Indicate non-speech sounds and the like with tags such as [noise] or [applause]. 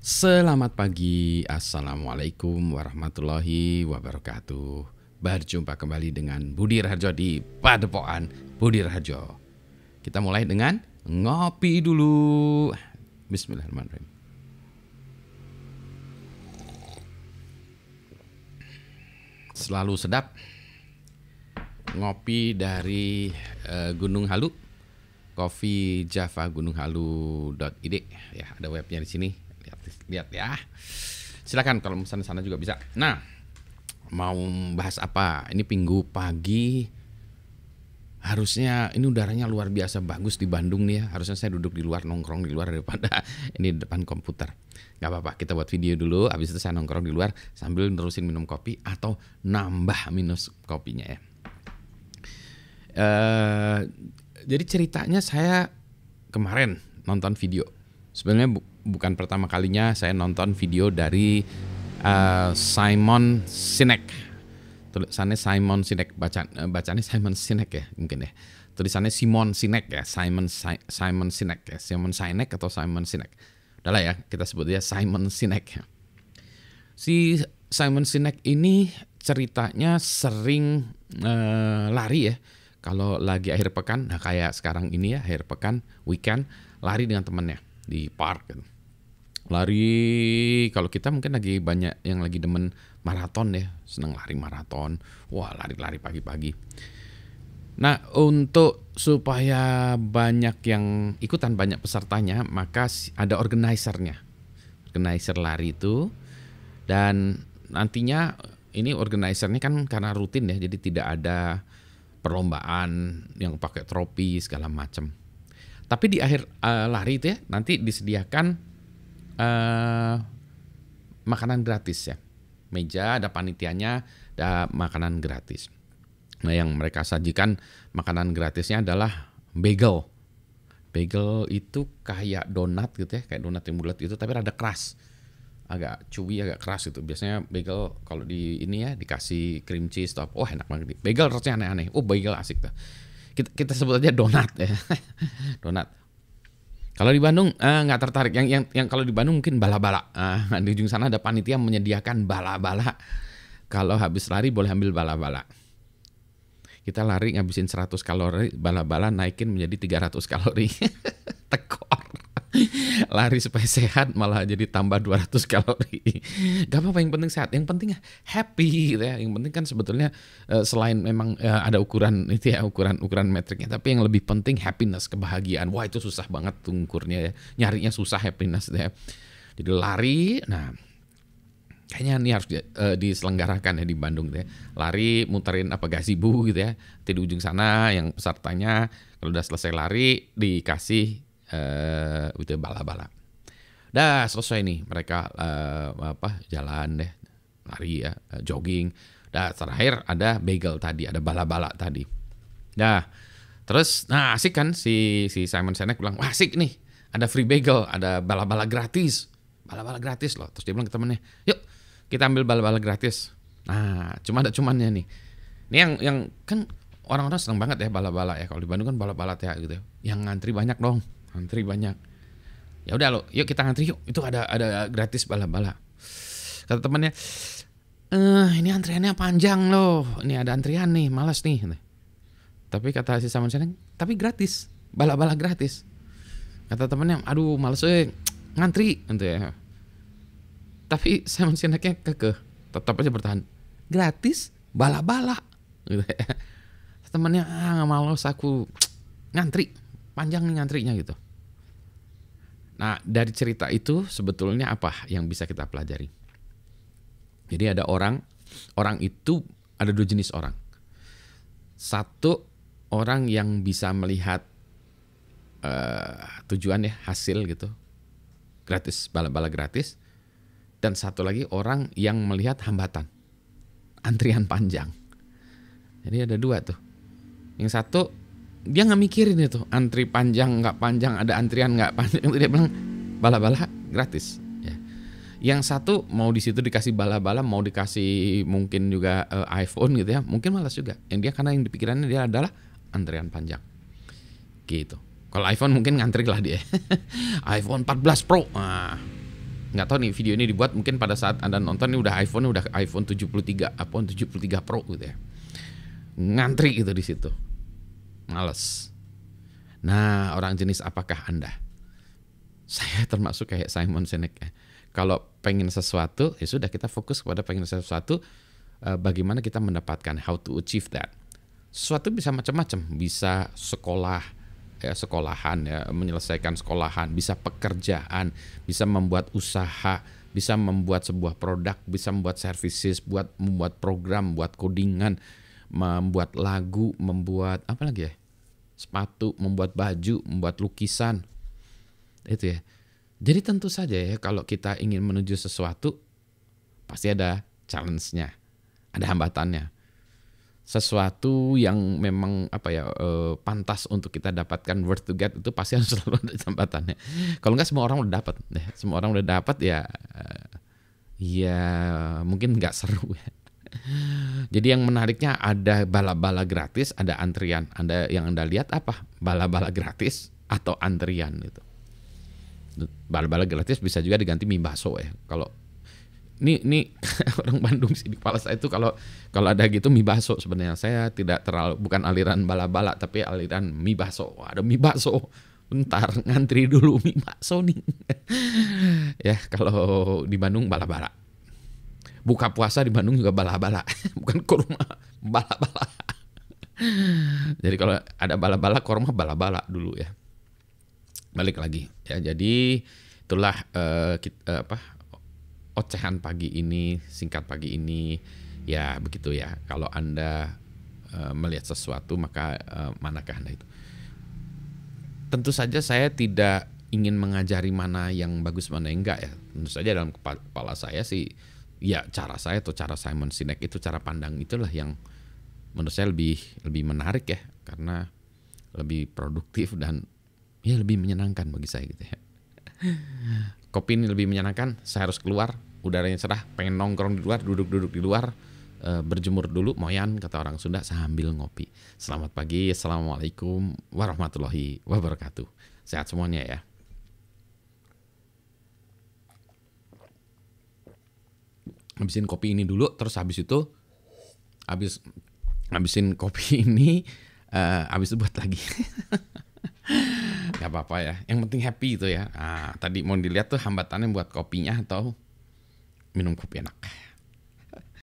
Selamat pagi, Assalamualaikum warahmatullahi wabarakatuh Berjumpa kembali dengan Budi Raharjo di Padepokan Budi Raharjo Kita mulai dengan ngopi dulu Bismillahirrahmanirrahim Selalu sedap Ngopi dari uh, Gunung Halu Coffee Java Gunung Halu.id ya ada webnya di sini lihat ya. Silakan kalau misalnya sana juga bisa. Nah, mau bahas apa? Ini minggu pagi harusnya ini udaranya luar biasa bagus di Bandung nih ya. Harusnya saya duduk di luar nongkrong di luar daripada [laughs] ini di depan komputer. nggak apa-apa, kita buat video dulu. Habis itu saya nongkrong di luar sambil nerusin minum kopi atau nambah minus kopinya ya. Eh, jadi ceritanya saya kemarin nonton video sebenarnya bu bukan pertama kalinya saya nonton video dari uh, Simon Sinek. Tulisannya Simon Sinek, baca eh, bacanya Simon Sinek ya mungkin ya. Tulisannya Simon Sinek ya, Simon si Simon Sinek ya, Simon Sinek atau Simon Sinek. Udahlah ya, kita sebut dia Simon Sinek ya. Si Simon Sinek ini ceritanya sering uh, lari ya. Kalau lagi akhir pekan, nah kayak sekarang ini ya akhir pekan, weekend, lari dengan temennya di park kan. Lari kalau kita mungkin lagi banyak yang lagi demen maraton ya, seneng lari maraton. Wah, lari-lari pagi-pagi. Nah, untuk supaya banyak yang ikutan, banyak pesertanya, maka ada organisernya. Organizer lari itu dan nantinya ini organisernya kan karena rutin ya, jadi tidak ada perlombaan yang pakai tropi segala macam. Tapi di akhir uh, lari itu ya nanti disediakan uh, makanan gratis ya. Meja ada panitianya, ada makanan gratis. Nah, yang mereka sajikan makanan gratisnya adalah bagel. Bagel itu kayak donat gitu ya, kayak donat yang bulat itu tapi rada keras. Agak cuwi agak keras gitu. Biasanya bagel kalau di ini ya dikasih cream cheese atau Oh, enak banget. Bagel rasanya aneh-aneh. Oh, bagel asik tuh kita, kita sebut aja donat ya. [laughs] donat. Kalau di Bandung eh, nggak eh, tertarik. Yang yang yang kalau di Bandung mungkin bala-bala. Eh, di ujung sana ada panitia menyediakan bala-bala. Kalau habis lari boleh ambil bala-bala. Kita lari ngabisin 100 kalori, bala-bala naikin menjadi 300 kalori. [laughs] Teko lari supaya sehat malah jadi tambah 200 kalori. Gak apa-apa yang penting sehat. Yang penting happy gitu ya. Yang penting kan sebetulnya eh, selain memang eh, ada ukuran itu ya ukuran ukuran metriknya, tapi yang lebih penting happiness, kebahagiaan. Wah, itu susah banget tungkurnya ya. Nyarinya susah happiness ya. Jadi lari, nah kayaknya ini harus uh, diselenggarakan ya di Bandung gitu ya. Lari muterin apa gasibu gitu ya. di ujung sana yang pesertanya kalau udah selesai lari dikasih udah eh, bala-bala. Dah selesai nih mereka uh, apa jalan deh lari ya eh, jogging. Dah terakhir ada bagel tadi ada bala-bala tadi. Dah terus nah asik kan si si Simon Sinek bilang wah asik nih ada free bagel ada bala-bala gratis bala-bala gratis loh. Terus dia bilang ke temennya yuk kita ambil bala-bala gratis. Nah cuma ada cumannya nih. Ini yang yang kan orang-orang seneng banget ya bala-bala ya kalau di Bandung kan bala-bala ya gitu. Yang ngantri banyak dong antri banyak ya udah lo yuk kita antri yuk itu ada ada gratis bala-bala kata temannya eh ini antriannya panjang loh ini ada antrian nih malas nih tapi kata si sama Seneng, tapi gratis bala-bala gratis kata temannya aduh males eh ngantri gitu ya tapi sama Sineknya kekeh tetap aja bertahan gratis bala-bala gitu ya temennya ah nggak malas aku ngantri panjang nih ngantrinya gitu. Nah, dari cerita itu sebetulnya apa yang bisa kita pelajari? Jadi ada orang, orang itu ada dua jenis orang. Satu orang yang bisa melihat uh, tujuan ya hasil gitu, gratis bala-bala gratis. Dan satu lagi orang yang melihat hambatan, antrian panjang. Jadi ada dua tuh. Yang satu dia nggak mikirin itu antri panjang nggak panjang ada antrian nggak panjang dia bilang bala-bala gratis ya. yang satu mau di situ dikasih bala-bala mau dikasih mungkin juga uh, iPhone gitu ya mungkin malas juga yang dia karena yang dipikirannya dia adalah antrian panjang gitu kalau iPhone mungkin ngantri lah dia [laughs] iPhone 14 Pro nah, nggak tahu nih video ini dibuat mungkin pada saat anda nonton ini udah iPhone udah iPhone 73 iPhone 73 Pro gitu ya ngantri gitu di situ Males. Nah, orang jenis apakah Anda? Saya [laughs] termasuk kayak Simon Sinek. Ya. Kalau pengen sesuatu, ya sudah kita fokus kepada pengen sesuatu, eh, bagaimana kita mendapatkan, how to achieve that. Sesuatu bisa macam-macam, bisa sekolah, ya sekolahan ya menyelesaikan sekolahan bisa pekerjaan bisa membuat usaha bisa membuat sebuah produk bisa membuat services buat membuat program buat codingan membuat lagu, membuat apa lagi ya? Sepatu, membuat baju, membuat lukisan. Itu ya. Jadi tentu saja ya kalau kita ingin menuju sesuatu pasti ada challenge-nya, ada hambatannya. Sesuatu yang memang apa ya e, pantas untuk kita dapatkan worth to get itu pasti [laughs] harus selalu ada hambatannya. Kalau enggak semua orang udah dapat, ya. semua orang udah dapat ya, eh, ya mungkin nggak seru ya. Jadi yang menariknya ada bala-bala gratis, ada antrian. Anda yang Anda lihat apa? Bala-bala gratis atau antrian itu? Bala-bala gratis bisa juga diganti mie baso ya. Kalau ini ini [laughs] orang Bandung sih di kepala itu kalau kalau ada gitu mie baso sebenarnya saya tidak terlalu bukan aliran bala-bala tapi aliran mie baso. Wah, ada mie baso. Bentar ngantri dulu mie bakso nih. [laughs] ya kalau di Bandung bala-bala buka puasa di Bandung juga bala-bala [laughs] bukan kurma bala-bala [laughs] jadi kalau ada bala-bala kurma bala-bala dulu ya balik lagi ya jadi itulah uh, eh, kita, uh, eh, apa ocehan pagi ini singkat pagi ini ya begitu ya kalau anda uh, melihat sesuatu maka uh, manakah anda itu tentu saja saya tidak ingin mengajari mana yang bagus mana yang enggak ya tentu saja dalam kepala saya sih ya cara saya atau cara Simon Sinek itu cara pandang itulah yang menurut saya lebih lebih menarik ya karena lebih produktif dan ya lebih menyenangkan bagi saya gitu ya. [laughs] Kopi ini lebih menyenangkan, saya harus keluar, udaranya cerah, pengen nongkrong di luar, duduk-duduk di luar, eh, berjemur dulu, moyan kata orang Sunda sambil ngopi. Selamat pagi, assalamualaikum warahmatullahi wabarakatuh. Sehat semuanya ya. habisin kopi ini dulu terus habis itu habis habisin kopi [laughs] ini uh, habis itu buat lagi [laughs] nggak apa-apa ya yang penting happy itu ya nah, tadi mau dilihat tuh hambatannya buat kopinya atau minum kopi enak